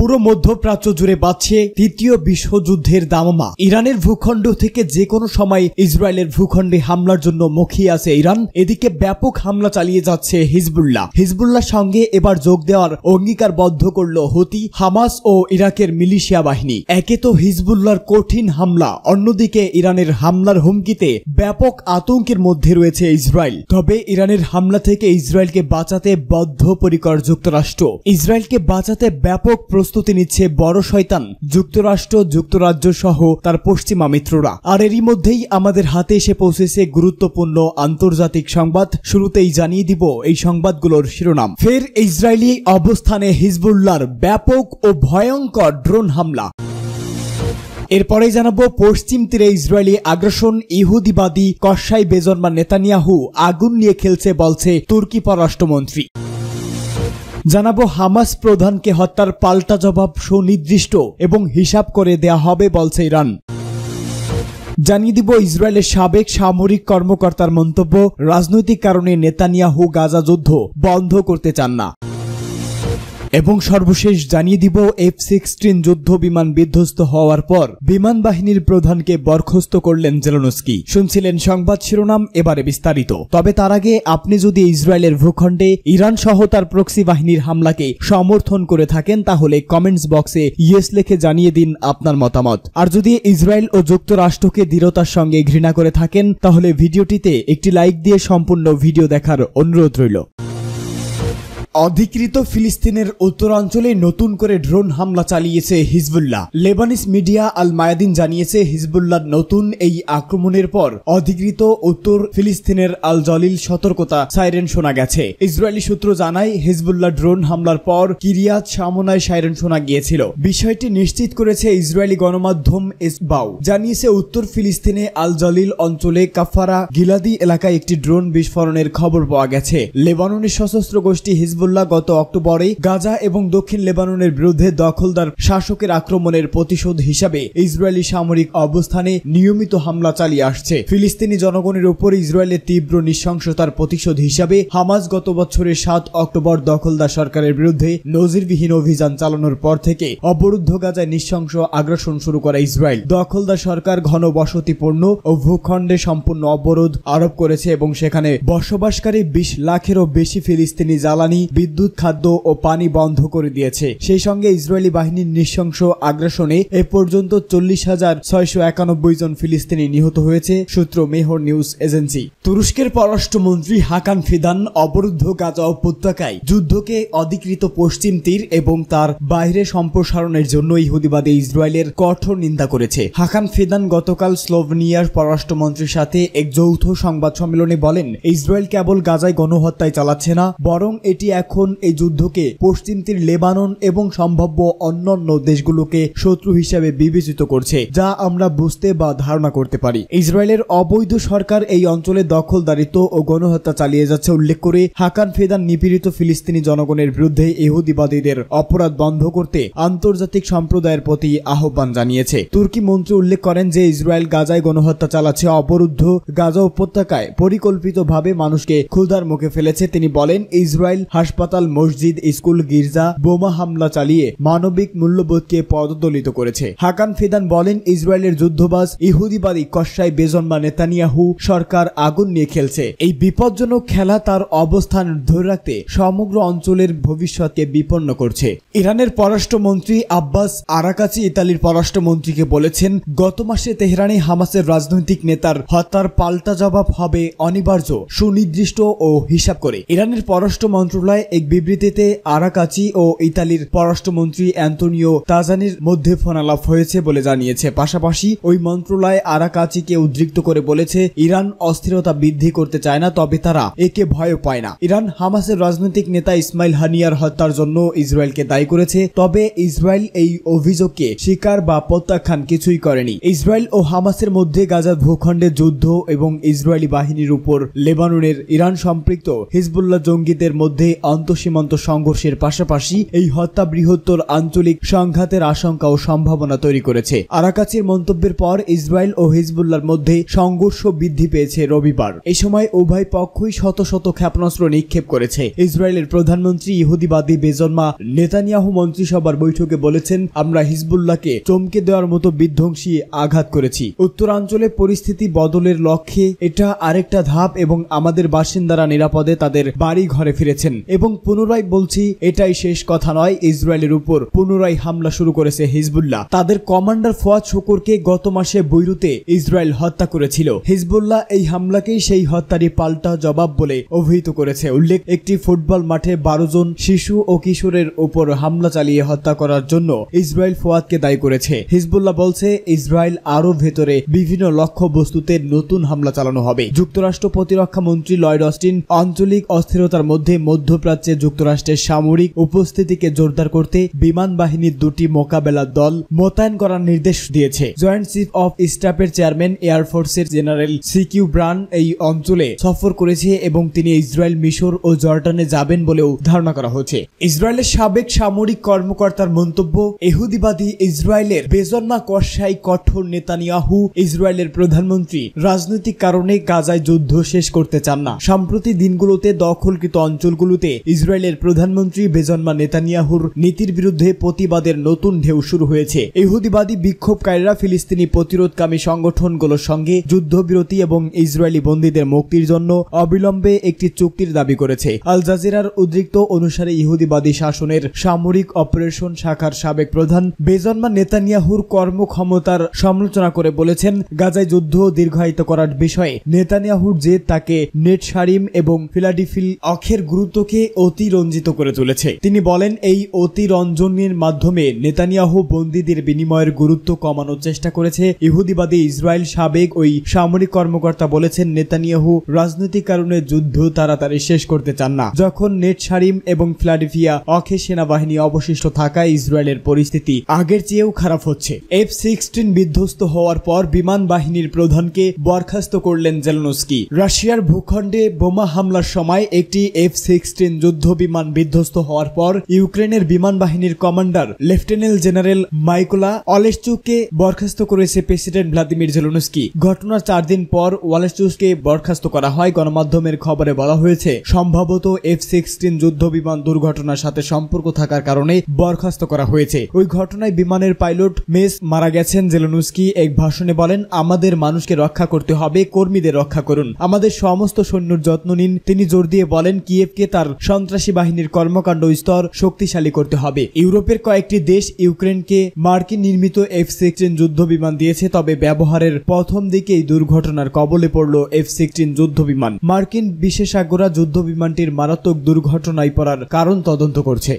পুরো মধ্যপ্রাচ্য জুড়ে বাঁচছে তৃতীয় বিশ্বযুদ্ধের দামমা ইরানের ভূখণ্ড থেকে যে কোনো সময় ইসরায়েলের ভূখণ্ডে হামলার জন্য মুখিয়ে আছে ইরান এদিকে ব্যাপক হামলা চালিয়ে যাচ্ছে হিজবুল্লাহ হিজবুল্লাহ সঙ্গে এবার যোগ দেওয়ার অঙ্গীকারবদ্ধ করল হতি হামাস ও ইরাকের মিলিশিয়া বাহিনী একে তো হিজবুল্লার কঠিন হামলা অন্যদিকে ইরানের হামলার হুমকিতে ব্যাপক আতঙ্কের মধ্যে রয়েছে ইসরায়েল তবে ইরানের হামলা থেকে ইসরায়েলকে বাঁচাতে বদ্ধ পরিকর যুক্তরাষ্ট্র ইসরায়েলকে বাঁচাতে ব্যাপক প্রস্তুত প্রস্তুতি নিচ্ছে বড় শয়তান যুক্তরাষ্ট্র যুক্তরাজ্য সহ তার পশ্চিমা মিত্ররা আর এরই মধ্যেই আমাদের হাতে এসে পৌঁছেছে গুরুত্বপূর্ণ আন্তর্জাতিক সংবাদ শুরুতেই জানিয়ে দিব এই সংবাদগুলোর শিরোনাম ফের ইসরায়েলি অবস্থানে হিজবুল্লার ব্যাপক ও ভয়ঙ্কর ড্রোন হামলা এরপরে জানাবো পশ্চিম তীরে ইসরায়েলি আগ্রাসন ইহুদিবাদী কসাই বেজন্মা নেতানিয়াহু আগুন নিয়ে খেলছে বলছে তুর্কি পররাষ্ট্রমন্ত্রী জানাবো হামাস প্রধানকে হত্যার পাল্টা জবাব সুনির্দিষ্ট এবং হিসাব করে দেয়া হবে বলছে ইরান জানিয়ে দিব ইসরায়েলের সাবেক সামরিক কর্মকর্তার মন্তব্য রাজনৈতিক কারণে নেতানিয়াহু গাজা যুদ্ধ বন্ধ করতে চান না এবং সর্বশেষ জানিয়ে দিব এফ সিক্সটিন যুদ্ধ বিমান বিধ্বস্ত হওয়ার পর বিমান বাহিনীর প্রধানকে বরখাস্ত করলেন জেলনস্কি শুনছিলেন সংবাদ শিরোনাম এবারে বিস্তারিত তবে তার আগে আপনি যদি ইসরায়েলের ভূখণ্ডে ইরান সহ তার প্রক্সি বাহিনীর হামলাকে সমর্থন করে থাকেন তাহলে কমেন্টস বক্সে ইয়েস লেখে জানিয়ে দিন আপনার মতামত আর যদি ইসরায়েল ও যুক্তরাষ্ট্রকে দৃঢ়তার সঙ্গে ঘৃণা করে থাকেন তাহলে ভিডিওটিতে একটি লাইক দিয়ে সম্পূর্ণ ভিডিও দেখার অনুরোধ রইল অধিকৃত ফিলিস্তিনের উত্তরাঞ্চলে নতুন করে ড্রোন হামলা চালিয়েছে Hezbollah Lebanese media Al Mayadeen জানিয়েছে হিজবুল্লাহ নতুন এই আক্রমণের পর অধিকৃত উত্তর ফিলিস্তিনের আল জলিল সতর্কতা সাইরেন শোনা গেছে ইসরায়েলি সূত্র জানায় হিজবুল্লাহ ড্রোন হামলার পর কিরিয়াত সামনায় সাইরেন শোনা গিয়েছিল বিষয়টি নিশ্চিত করেছে ইসরায়েলি গণমাধ্যম এসবাউ জানিয়েছে উত্তর ফিলিস্তিনে আল জলিল অঞ্চলে কাফারা গিলাদি এলাকায় একটি ড্রোন বিস্ফোরণের খবর পাওয়া গেছে লেবাননের সশস্ত্র গোষ্ঠী হিজবুল হিজবুল্লাহ গত অক্টোবরে গাজা এবং দক্ষিণ লেবাননের বিরুদ্ধে দখলদার শাসকের আক্রমণের প্রতিশোধ হিসাবে ইসরায়েলি সামরিক অবস্থানে নিয়মিত হামলা চালিয়ে আসছে ফিলিস্তিনি জনগণের উপর ইসরায়েলের তীব্র নৃশংসতার প্রতিশোধ হিসাবে হামাস গত বছরের সাত অক্টোবর দখলদার সরকারের বিরুদ্ধে নজিরবিহীন অভিযান চালানোর পর থেকে অবরুদ্ধ গাজায় নৃশংস আগ্রাসন শুরু করে ইসরায়েল দখলদার সরকার ঘন বসতিপূর্ণ ও ভূখণ্ডে সম্পূর্ণ অবরোধ আরোপ করেছে এবং সেখানে বসবাসকারী বিশ লাখেরও বেশি ফিলিস্তিনি জ্বালানি বিদ্যুৎ খাদ্য ও পানি বন্ধ করে দিয়েছে সেই সঙ্গে ইসরায়েলি বাহিনীর নৃশংস আগ্রাসনে এ পর্যন্ত চল্লিশ হাজার ছয়শ একানব্বই জন ফিলিস্তিনি নিহত হয়েছে সূত্র মেহর নিউজ এজেন্সি তুরস্কের পররাষ্ট্রমন্ত্রী হাকান ফিদান অবরুদ্ধ গাজা উপত্যকায় যুদ্ধকে অধিকৃত পশ্চিম তীর এবং তার বাইরে সম্প্রসারণের জন্য ইহুদিবাদী ইসরায়েলের কঠোর নিন্দা করেছে হাকান ফিদান গতকাল স্লোভেনিয়ার পররাষ্ট্রমন্ত্রীর সাথে এক যৌথ সংবাদ সম্মেলনে বলেন ইসরায়েল কেবল গাজায় গণহত্যায় চালাচ্ছে না বরং এটি এখন এই যুদ্ধকে পশ্চিম তীর লেবানন এবং সম্ভাব্য অন্যান্য দেশগুলোকে শত্রু হিসেবে বিবেচিত করছে যা আমরা বুঝতে বা ধারণা করতে পারি ইসরায়েলের অবৈধ সরকার এই অঞ্চলে দখলদারিত্ব ও গণহত্যা চালিয়ে যাচ্ছে উল্লেখ করে হাকান ফেদান নিপীড়িত ফিলিস্তিনি জনগণের বিরুদ্ধে ইহুদিবাদীদের অপরাধ বন্ধ করতে আন্তর্জাতিক সম্প্রদায়ের প্রতি আহ্বান জানিয়েছে তুর্কি মন্ত্রী উল্লেখ করেন যে ইসরায়েল গাজায় গণহত্যা চালাচ্ছে অবরুদ্ধ গাজা উপত্যকায় পরিকল্পিতভাবে মানুষকে ক্ষুধার মুখে ফেলেছে তিনি বলেন ইসরায়েল হাস হাসপাতাল মসজিদ স্কুল গির্জা বোমা হামলা চালিয়ে মানবিক মূল্যবোধকে পদদলিত করেছে হাকান ফিদান বলেন ইসরায়েলের যুদ্ধবাজ ইহুদিবাদী কসাই বেজন্মা নেতানিয়াহু সরকার আগুন নিয়ে খেলছে এই বিপজ্জনক খেলা তার অবস্থান ধরে রাখতে সমগ্র অঞ্চলের ভবিষ্যৎকে বিপন্ন করছে ইরানের পররাষ্ট্রমন্ত্রী আব্বাস আরাকাচি ইতালির পররাষ্ট্রমন্ত্রীকে বলেছেন গত মাসে তেহরানে হামাসের রাজনৈতিক নেতার হত্যার পাল্টা জবাব হবে অনিবার্য সুনির্দিষ্ট ও হিসাব করে ইরানের পররাষ্ট্র মন্ত্রণালয় দেয় এক বিবৃতিতে আরাকাচি ও ইতালির পররাষ্ট্রমন্ত্রী অ্যান্তোনিও তাজানির মধ্যে ফোনালাপ হয়েছে বলে জানিয়েছে পাশাপাশি ওই মন্ত্রণালয় আরাকাচিকে উদ্রিক্ত করে বলেছে ইরান অস্থিরতা বৃদ্ধি করতে চায় না তবে তারা একে ভয় পায় না ইরান হামাসের রাজনৈতিক নেতা ইসমাইল হানিয়ার হত্যার জন্য ইসরায়েলকে দায়ী করেছে তবে ইসরায়েল এই অভিযোগকে স্বীকার বা প্রত্যাখ্যান কিছুই করেনি ইসরায়েল ও হামাসের মধ্যে গাজার ভূখণ্ডের যুদ্ধ এবং ইসরায়েলি বাহিনীর উপর লেবাননের ইরান সম্পৃক্ত হিজবুল্লাহ জঙ্গিদের মধ্যে আন্তঃসীমান্ত সংঘর্ষের পাশাপাশি এই হত্যা বৃহত্তর আঞ্চলিক সংঘাতের আশঙ্কা ও সম্ভাবনা তৈরি করেছে আরাকাচির মন্তব্যের পর ইসরায়েল ও হিজবুল্লার মধ্যে সংঘর্ষ বৃদ্ধি পেয়েছে রবিবার এ সময় উভয় পক্ষই শত শত ক্ষেপণাস্ত্র নিক্ষেপ করেছে ইসরায়েলের প্রধানমন্ত্রী ইহুদিবাদী বেজন্মা নেতানিয়াহু মন্ত্রিসভার বৈঠকে বলেছেন আমরা হিজবুল্লাকে চমকে দেওয়ার মতো বিধ্বংসী আঘাত করেছি উত্তরাঞ্চলে পরিস্থিতি বদলের লক্ষ্যে এটা আরেকটা ধাপ এবং আমাদের বাসিন্দারা নিরাপদে তাদের বাড়ি ঘরে ফিরেছেন এ এবং পুনরায় বলছি এটাই শেষ কথা নয় ইসরায়েলের উপর পুনরায় হামলা শুরু করেছে হিজবুল্লাহ তাদের কমান্ডার ফোয়াদ শুকুরকে গত মাসে বৈরুতে ইসরায়েল হত্যা করেছিল হিজবুল্লাহ এই হামলাকেই সেই হত্যারই পাল্টা জবাব বলে অভিহিত করেছে উল্লেখ একটি ফুটবল মাঠে বারো জন শিশু ও কিশোরের উপর হামলা চালিয়ে হত্যা করার জন্য ইসরায়েল ফোয়াদকে দায়ী করেছে হিজবুল্লাহ বলছে ইসরায়েল আরও ভেতরে বিভিন্ন লক্ষ্য বস্তুতে নতুন হামলা চালানো হবে যুক্তরাষ্ট্র প্রতিরক্ষা মন্ত্রী লয়ড অস্টিন আঞ্চলিক অস্থিরতার মধ্যে মধ্যপ্রাচ্য মধ্যপ্রাচ্যে যুক্তরাষ্ট্রের সামরিক উপস্থিতিকে জোরদার করতে বিমান বাহিনীর দুটি মোকাবেলা দল মোতায়েন করার নির্দেশ দিয়েছে জয়েন্ট চিফ অফ স্টাফের চেয়ারম্যান এয়ারফোর্সের জেনারেল সিকিউ ব্রান এই অঞ্চলে সফর করেছে এবং তিনি ইসরায়েল মিশর ও জর্ডানে যাবেন বলেও ধারণা করা হয়েছে ইসরায়েলের সাবেক সামরিক কর্মকর্তার মন্তব্য এহুদিবাদী ইসরায়েলের বেজন্মা কষাই কঠোর নেতানিয়াহু ইসরায়েলের প্রধানমন্ত্রী রাজনৈতিক কারণে গাজায় যুদ্ধ শেষ করতে চান না সাম্প্রতিক দিনগুলোতে দখলকৃত অঞ্চলগুলোতে মধ্যে ইসরায়েলের প্রধানমন্ত্রী বেজন্মা নেতানিয়াহুর নীতির বিরুদ্ধে প্রতিবাদের নতুন ঢেউ শুরু হয়েছে ইহুদিবাদী বিক্ষোভকারীরা ফিলিস্তিনি প্রতিরোধকামী সংগঠনগুলোর সঙ্গে যুদ্ধবিরতি এবং ইসরায়েলি বন্দীদের মুক্তির জন্য অবিলম্বে একটি চুক্তির দাবি করেছে আল জাজিরার উদ্রিক্ত অনুসারে ইহুদিবাদী শাসনের সামরিক অপারেশন শাখার সাবেক প্রধান বেজন্মা নেতানিয়াহুর কর্মক্ষমতার সমালোচনা করে বলেছেন গাজায় যুদ্ধ দীর্ঘায়িত করার বিষয়ে নেতানিয়াহুর যে তাকে নেটসারিম এবং ফিলাডিফিল অখের গুরুত্বকে নিজেকে অতিরঞ্জিত করে চলেছে তিনি বলেন এই অতিরঞ্জনের মাধ্যমে নেতানিয়াহু বন্দীদের বিনিময়ের গুরুত্ব কমানোর চেষ্টা করেছে ইহুদিবাদী ইসরায়েল সাবেক ওই সামরিক কর্মকর্তা বলেছেন নেতানিয়াহু রাজনৈতিক কারণে যুদ্ধ তাড়াতাড়ি শেষ করতে চান না যখন নেট সারিম এবং ফ্লাডিফিয়া অখে সেনাবাহিনী অবশিষ্ট থাকায় ইসরায়েলের পরিস্থিতি আগের চেয়েও খারাপ হচ্ছে এফ সিক্সটিন বিধ্বস্ত হওয়ার পর বিমান বাহিনীর প্রধানকে বরখাস্ত করলেন জেলনস্কি রাশিয়ার ভূখণ্ডে বোমা হামলার সময় একটি এফ সিক্সটিন মার্কিন যুদ্ধ বিমান বিধ্বস্ত হওয়ার পর ইউক্রেনের বিমান বাহিনীর কমান্ডার লেফটেন্যান্ট জেনারেল মাইকোলা অলেসচুককে বরখাস্ত করেছে প্রেসিডেন্ট ভ্লাদিমির জেলুনস্কি ঘটনার চার দিন পর ওয়ালেসচুককে বরখাস্ত করা হয় গণমাধ্যমের খবরে বলা হয়েছে সম্ভবত এফ সিক্সটিন যুদ্ধ বিমান দুর্ঘটনার সাথে সম্পর্ক থাকার কারণে বরখাস্ত করা হয়েছে ওই ঘটনায় বিমানের পাইলট মেস মারা গেছেন জেলুনুস্কি এক ভাষণে বলেন আমাদের মানুষকে রক্ষা করতে হবে কর্মীদের রক্ষা করুন আমাদের সমস্ত সৈন্যর যত্ন নিন তিনি জোর দিয়ে বলেন কিয়েভকে তার সন্ত্রাসী বাহিনীর কর্মকাণ্ড স্তর শক্তিশালী করতে হবে ইউরোপের কয়েকটি দেশ ইউক্রেনকে মার্কিন নির্মিত এফ সিক্সটিন যুদ্ধ বিমান দিয়েছে তবে ব্যবহারের প্রথম দিকেই দুর্ঘটনার কবলে পড়ল এফ সিক্সটিন যুদ্ধ বিমান মার্কিন বিশেষজ্ঞরা বিমানটির মারাত্মক দুর্ঘটনায় পড়ার কারণ তদন্ত করছে